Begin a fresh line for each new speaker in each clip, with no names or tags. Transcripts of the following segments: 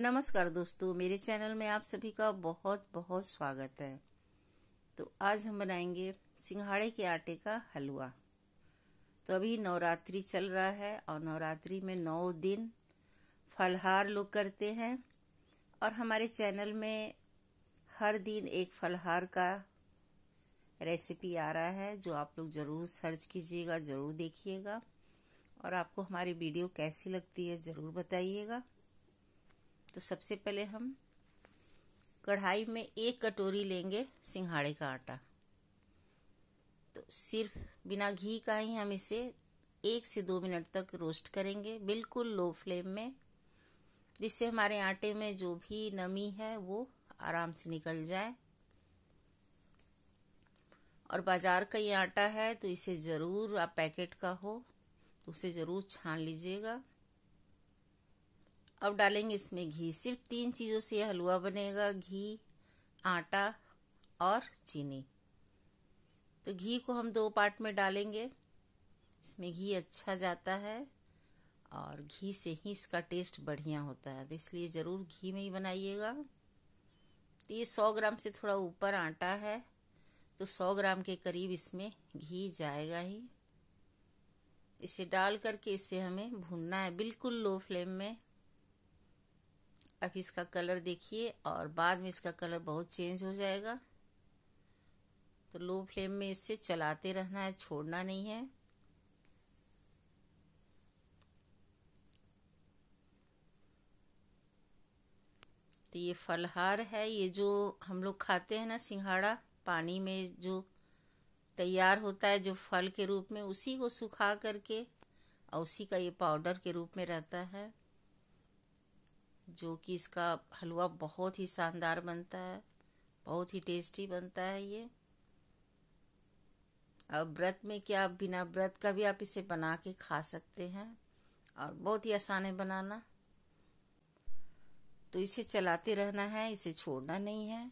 नमस्कार दोस्तों मेरे चैनल में आप सभी का बहुत बहुत स्वागत है तो आज हम बनाएंगे सिंघाड़े के आटे का हलवा तो अभी नवरात्रि चल रहा है और नवरात्रि में नौ दिन फलहार लोग करते हैं और हमारे चैनल में हर दिन एक फलहार का रेसिपी आ रहा है जो आप लोग ज़रूर सर्च कीजिएगा ज़रूर देखिएगा और आपको हमारी वीडियो कैसी लगती है ज़रूर बताइएगा तो सबसे पहले हम कढ़ाई में एक कटोरी लेंगे सिंघाड़े का आटा तो सिर्फ बिना घी का ही हम इसे एक से दो मिनट तक रोस्ट करेंगे बिल्कुल लो फ्लेम में जिससे हमारे आटे में जो भी नमी है वो आराम से निकल जाए और बाज़ार का ये आटा है तो इसे ज़रूर आप पैकेट का हो तो उसे ज़रूर छान लीजिएगा अब डालेंगे इसमें घी सिर्फ तीन चीज़ों से यह हलवा बनेगा घी आटा और चीनी तो घी को हम दो पार्ट में डालेंगे इसमें घी अच्छा जाता है और घी से ही इसका टेस्ट बढ़िया होता है तो इसलिए ज़रूर घी में ही बनाइएगा तो ये सौ ग्राम से थोड़ा ऊपर आटा है तो सौ ग्राम के करीब इसमें घी जाएगा ही इसे डाल करके इसे हमें भूनना है बिल्कुल लो फ्लेम में अब इसका कलर देखिए और बाद में इसका कलर बहुत चेंज हो जाएगा तो लो फ्लेम में इसे चलाते रहना है छोड़ना नहीं है तो ये फलहार है ये जो हम लोग खाते हैं ना सिंघाड़ा पानी में जो तैयार होता है जो फल के रूप में उसी को सुखा करके और उसी का ये पाउडर के रूप में रहता है जो कि इसका हलवा बहुत ही शानदार बनता है बहुत ही टेस्टी बनता है ये अब व्रत में क्या बिना व्रत का भी आप इसे बना के खा सकते हैं और बहुत ही आसान है बनाना तो इसे चलाते रहना है इसे छोड़ना नहीं है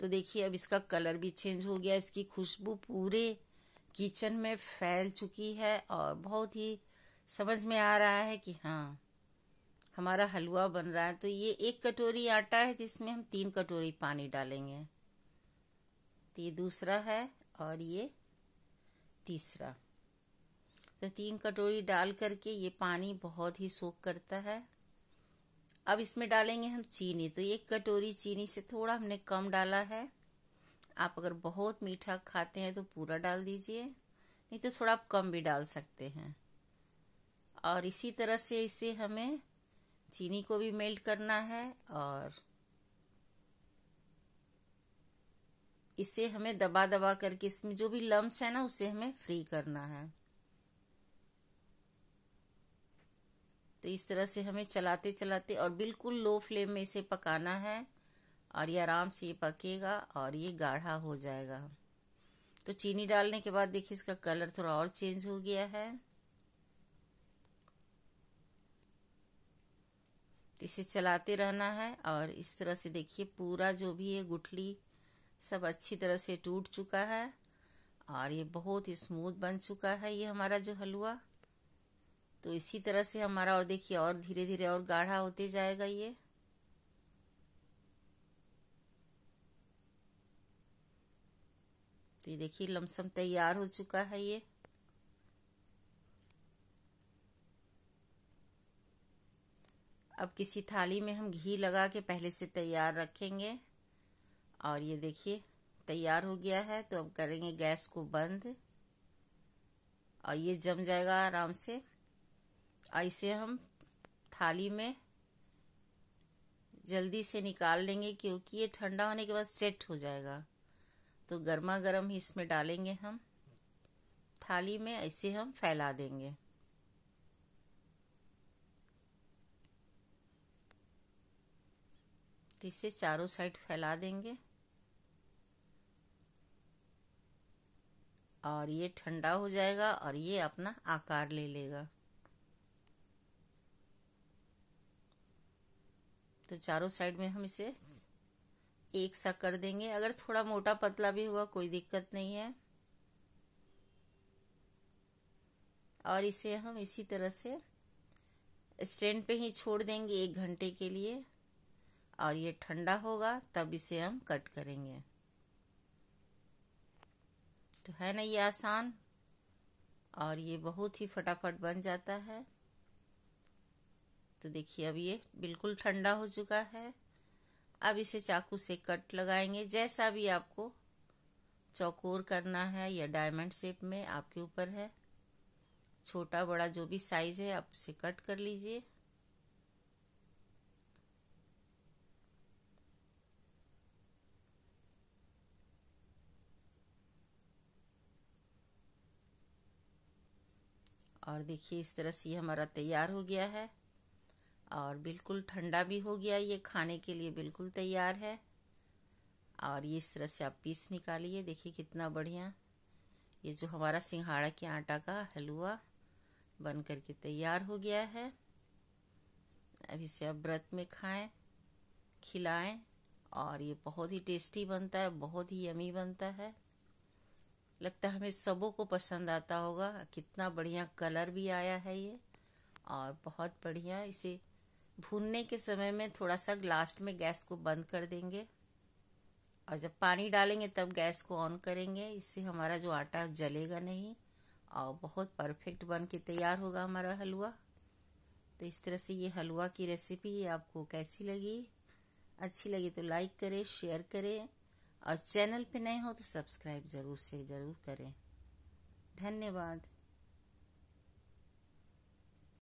तो देखिए अब इसका कलर भी चेंज हो गया इसकी खुशबू पूरे किचन में फैल चुकी है और बहुत ही समझ में आ रहा है कि हाँ हमारा हलवा बन रहा है तो ये एक कटोरी आटा है जिसमें हम तीन कटोरी पानी डालेंगे तो ये दूसरा है और ये तीसरा तो तीन कटोरी डाल करके ये पानी बहुत ही सोख करता है अब इसमें डालेंगे हम चीनी तो एक कटोरी चीनी से थोड़ा हमने कम डाला है आप अगर बहुत मीठा खाते हैं तो पूरा डाल दीजिए नहीं तो थोड़ा आप कम भी डाल सकते हैं और इसी तरह से इसे हमें चीनी को भी मेल्ट करना है और इसे हमें दबा दबा करके इसमें जो भी लम्स है ना उसे हमें फ्री करना है तो इस तरह से हमें चलाते चलाते और बिल्कुल लो फ्लेम में इसे पकाना है और ये आराम से ये पकेगा और ये गाढ़ा हो जाएगा तो चीनी डालने के बाद देखिए इसका कलर थोड़ा और चेंज हो गया है इसे चलाते रहना है और इस तरह से देखिए पूरा जो भी ये गुठली सब अच्छी तरह से टूट चुका है और ये बहुत ही स्मूथ बन चुका है ये हमारा जो हलवा तो इसी तरह से हमारा और देखिए और धीरे धीरे और गाढ़ा होते जाएगा ये तो ये देखिए लमसम तैयार हो चुका है ये अब किसी थाली में हम घी लगा के पहले से तैयार रखेंगे और ये देखिए तैयार हो गया है तो अब करेंगे गैस को बंद और ये जम जाएगा आराम से ऐसे इसे हम थाली में जल्दी से निकाल लेंगे क्योंकि ये ठंडा होने के बाद सेट हो जाएगा तो गर्मा गर्म ही इसमें डालेंगे हम थाली में ऐसे हम फैला देंगे तो इसे चारों साइड फैला देंगे और ये ठंडा हो जाएगा और ये अपना आकार ले लेगा तो चारों साइड में हम इसे एक सा कर देंगे अगर थोड़ा मोटा पतला भी होगा कोई दिक्कत नहीं है और इसे हम इसी तरह से स्टैंड पे ही छोड़ देंगे एक घंटे के लिए और ये ठंडा होगा तब इसे हम कट करेंगे तो है ना ये आसान और ये बहुत ही फटाफट बन जाता है तो देखिए अब ये बिल्कुल ठंडा हो चुका है अब इसे चाकू से कट लगाएंगे जैसा भी आपको चौकोर करना है या डायमंड शेप में आपके ऊपर है छोटा बड़ा जो भी साइज़ है आप उसे कट कर लीजिए और देखिए इस तरह से हमारा तैयार हो गया है और बिल्कुल ठंडा भी हो गया ये खाने के लिए बिल्कुल तैयार है और ये इस तरह से आप पीस निकालिए देखिए कितना बढ़िया ये जो हमारा सिंघाड़ा के आटा का हलवा बन करके तैयार हो गया है अब इसे आप व्रत में खाएं खिलाएं और ये बहुत ही टेस्टी बनता है बहुत ही यमी बनता है लगता है हमें सबों को पसंद आता होगा कितना बढ़िया कलर भी आया है ये और बहुत बढ़िया इसे भूनने के समय में थोड़ा सा लास्ट में गैस को बंद कर देंगे और जब पानी डालेंगे तब गैस को ऑन करेंगे इससे हमारा जो आटा जलेगा नहीं और बहुत परफेक्ट बन के तैयार होगा हमारा हलवा तो इस तरह से ये हलवा की रेसिपी आपको कैसी लगी अच्छी लगी तो लाइक करें शेयर करें और चैनल पे नए हो तो सब्सक्राइब ज़रूर से ज़रूर करें धन्यवाद